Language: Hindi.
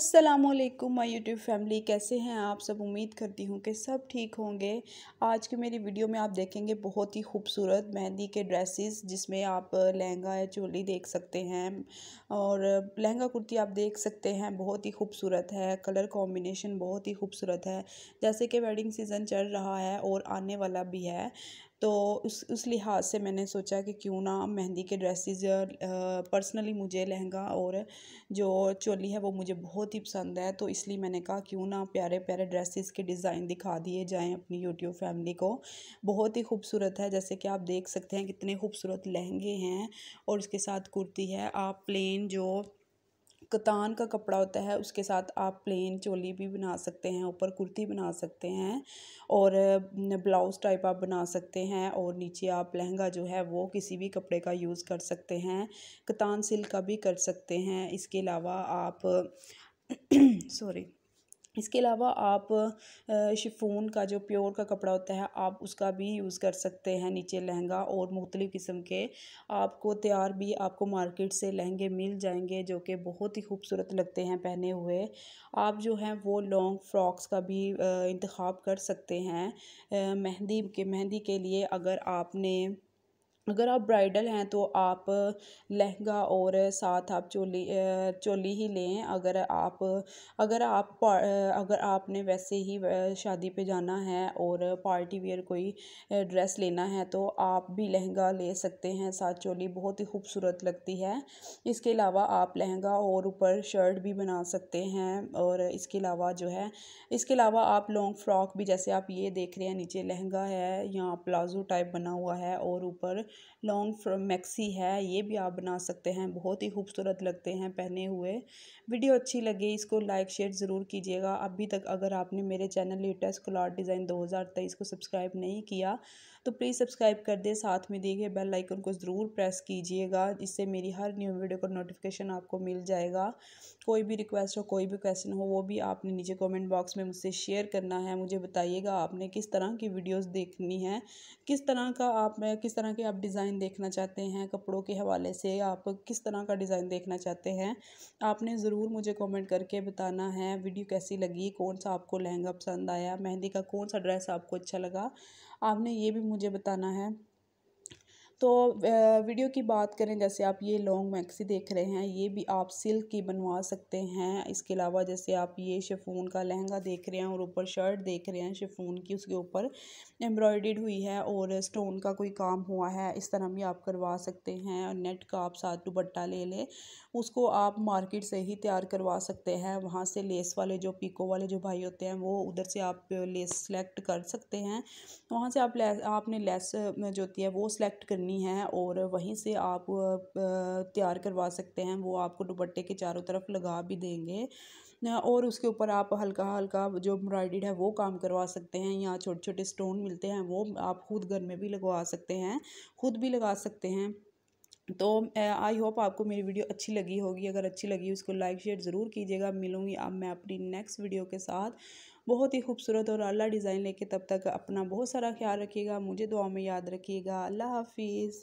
असलकुम माई यूट्यूब फैमिली कैसे हैं आप सब उम्मीद करती हूँ कि सब ठीक होंगे आज की मेरी वीडियो में आप देखेंगे बहुत ही खूबसूरत मेहंदी के ड्रेसेस जिसमें आप लहंगा या चोली देख सकते हैं और लहंगा कुर्ती आप देख सकते हैं बहुत ही खूबसूरत है कलर कॉम्बिनेशन बहुत ही खूबसूरत है जैसे कि वेडिंग सीज़न चल रहा है और आने वाला भी है तो उस उस लिहाज से मैंने सोचा कि क्यों ना मेहंदी के ड्रेसेस पर्सनली मुझे लहंगा और जो चोली है वो मुझे बहुत ही पसंद है तो इसलिए मैंने कहा क्यों ना प्यारे प्यारे ड्रेसेस के डिज़ाइन दिखा दिए जाएँ अपनी यूट्यूब फैमिली को बहुत ही खूबसूरत है जैसे कि आप देख सकते हैं कितने खूबसूरत लहंगे हैं और उसके साथ कुर्ती है आप प्लेन जो कतान का कपड़ा होता है उसके साथ आप प्लेन चोली भी बना सकते हैं ऊपर कुर्ती बना सकते हैं और ब्लाउज़ टाइप आप बना सकते हैं और नीचे आप लहंगा जो है वो किसी भी कपड़े का यूज़ कर सकते हैं कतान सिल्क का भी कर सकते हैं इसके अलावा आप सॉरी इसके अलावा आप शिफोन का जो प्योर का कपड़ा होता है आप उसका भी यूज़ कर सकते हैं नीचे लहंगा और मुख्तलिफ़ किस्म के आपको तैयार भी आपको मार्केट से लहंगे मिल जाएंगे जो कि बहुत ही खूबसूरत लगते हैं पहने हुए आप जो हैं वो लॉन्ग फ्रॉक्स का भी इंतखब कर सकते हैं मेहंदी के मेहंदी के लिए अगर आपने अगर आप ब्राइडल हैं तो आप लहंगा और साथ आप चोली चोली ही लें अगर आप अगर आप अगर आपने वैसे ही शादी पे जाना है और पार्टी वेयर कोई ड्रेस लेना है तो आप भी लहंगा ले सकते हैं साथ चोली बहुत ही खूबसूरत लगती है इसके अलावा आप लहंगा और ऊपर शर्ट भी बना सकते हैं और इसके अलावा जो है इसके अलावा आप लॉन्ग फ्रॉक भी जैसे आप ये देख रहे हैं नीचे लहंगा है यहाँ प्लाजो टाइप बना हुआ है और ऊपर लॉन्ग फ्रॉम मैक्सी है ये भी आप बना सकते हैं बहुत ही खूबसूरत लगते हैं पहने हुए वीडियो अच्छी लगी इसको लाइक शेयर ज़रूर कीजिएगा अभी तक अगर आपने मेरे चैनल लेटेस्ट कलॉट डिज़ाइन 2023 को सब्सक्राइब नहीं किया तो प्लीज़ सब्सक्राइब कर दे साथ में दिए गए बेल आइकन को ज़रूर प्रेस कीजिएगा इससे मेरी हर न्यू वीडियो का नोटिफिकेशन आपको मिल जाएगा कोई भी रिक्वेस्ट हो कोई भी क्वेश्चन हो वो भी आपने नीचे कमेंट बॉक्स में मुझसे शेयर करना है मुझे बताइएगा आपने किस तरह की वीडियोस देखनी है किस तरह का आप किस तरह के आप डिज़ाइन देखना चाहते हैं कपड़ों के हवाले से आप किस तरह का डिज़ाइन देखना चाहते हैं आपने ज़रूर मुझे कमेंट करके बताना है वीडियो कैसी लगी कौन सा आपको लहंगा पसंद आया मेहंदी का कौन सा ड्रेस आपको अच्छा लगा आपने ये भी मुझे बताना है तो वीडियो की बात करें जैसे आप ये लॉन्ग मैक्सी देख रहे हैं ये भी आप सिल्क की बनवा सकते हैं इसके अलावा जैसे आप ये शेफून का लहंगा देख रहे हैं और ऊपर शर्ट देख रहे हैं शेफून की उसके ऊपर एम्ब्रॉयड हुई है और स्टोन का कोई काम हुआ है इस तरह भी आप करवा सकते हैं और नेट का आप साथ दुपट्टा ले लें उसको आप मार्केट से ही तैयार करवा सकते हैं वहाँ से लेस वाले जो पीको वाले जो भाई होते हैं वो उधर से आप लेस सेलेक्ट कर सकते हैं वहाँ से आप लेस आपने लेस जो होती है वो सिलेक्ट करनी करनी है और वहीं से आप तैयार करवा सकते हैं वो आपको दुपट्टे के चारों तरफ लगा भी देंगे और उसके ऊपर आप हल्का हल्का जो एम्ब्रॉयडेड है वो काम करवा सकते हैं यहाँ छोटे छोटे स्टोन मिलते हैं वो आप खुद घर में भी लगवा सकते हैं खुद भी लगा सकते हैं तो आई होप आपको मेरी वीडियो अच्छी लगी होगी अगर अच्छी लगी उसको लाइक शेयर ज़रूर कीजिएगा मिलूंगी अब मैं अपनी नेक्स्ट वीडियो के साथ बहुत ही खूबसूरत और आला डिज़ाइन लेके तब तक अपना बहुत सारा ख्याल रखिएगा मुझे दुआ में याद रखिएगा अल्लाह हाफिज़